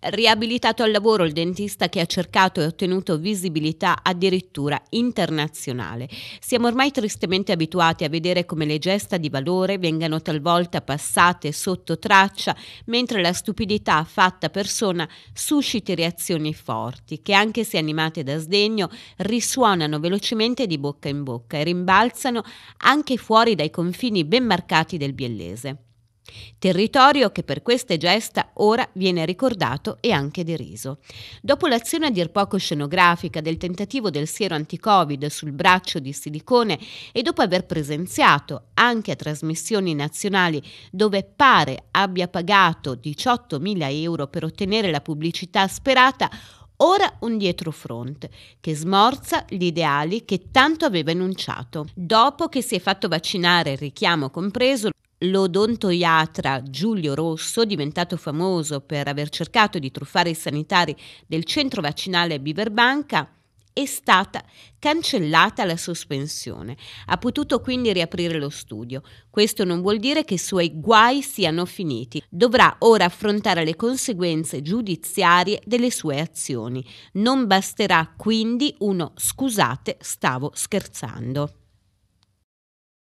Riabilitato al lavoro il dentista che ha cercato e ottenuto visibilità addirittura internazionale. Siamo ormai tristemente abituati a vedere come le gesta di valore vengano talvolta passate sotto traccia, mentre la stupidità fatta persona susciti reazioni forti, che anche se animate da sdegno, risuonano velocemente di bocca in bocca e rimbalzano anche fuori dai confini ben marcati del biellese. Territorio che per queste gesta ora viene ricordato e anche deriso. Dopo l'azione a dir poco scenografica del tentativo del siero anti-Covid sul braccio di silicone e dopo aver presenziato anche a trasmissioni nazionali dove pare abbia pagato 18.000 euro per ottenere la pubblicità sperata, ora un dietrofront che smorza gli ideali che tanto aveva enunciato. Dopo che si è fatto vaccinare, richiamo compreso, l'odontoiatra Giulio Rosso, diventato famoso per aver cercato di truffare i sanitari del centro vaccinale Biverbanca, è stata cancellata la sospensione. Ha potuto quindi riaprire lo studio. Questo non vuol dire che i suoi guai siano finiti. Dovrà ora affrontare le conseguenze giudiziarie delle sue azioni. Non basterà quindi uno scusate, stavo scherzando.